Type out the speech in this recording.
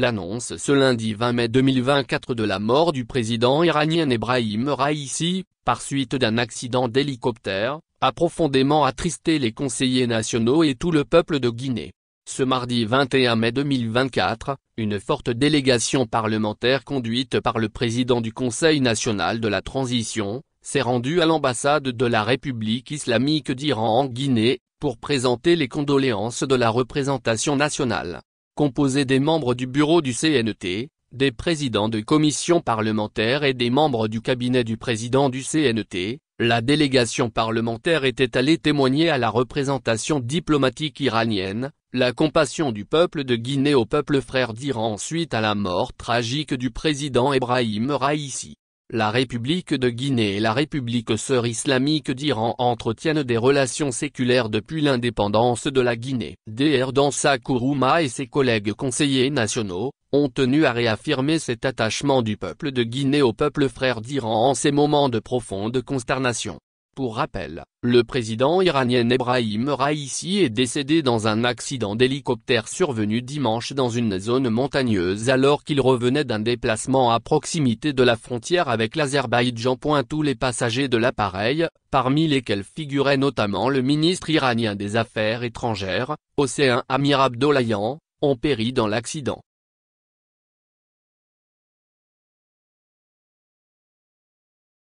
L'annonce ce lundi 20 mai 2024 de la mort du président iranien Ebrahim Raisi, par suite d'un accident d'hélicoptère, a profondément attristé les conseillers nationaux et tout le peuple de Guinée. Ce mardi 21 mai 2024, une forte délégation parlementaire conduite par le président du Conseil national de la transition, s'est rendue à l'ambassade de la République islamique d'Iran en Guinée, pour présenter les condoléances de la représentation nationale composé des membres du bureau du CNT, des présidents de commissions parlementaires et des membres du cabinet du président du CNT, la délégation parlementaire était allée témoigner à la représentation diplomatique iranienne, la compassion du peuple de Guinée au peuple frère d'Iran suite à la mort tragique du président Ebrahim Raisi la République de Guinée et la République sœur islamique d'Iran entretiennent des relations séculaires depuis l'indépendance de la Guinée. Dr Dansa Kourouma et ses collègues conseillers nationaux, ont tenu à réaffirmer cet attachement du peuple de Guinée au peuple frère d'Iran en ces moments de profonde consternation. Pour rappel, le président iranien Ebrahim Raisi est décédé dans un accident d'hélicoptère survenu dimanche dans une zone montagneuse alors qu'il revenait d'un déplacement à proximité de la frontière avec l'Azerbaïdjan. Tous les passagers de l'appareil, parmi lesquels figurait notamment le ministre iranien des Affaires étrangères, Océan Amir ont péri dans l'accident.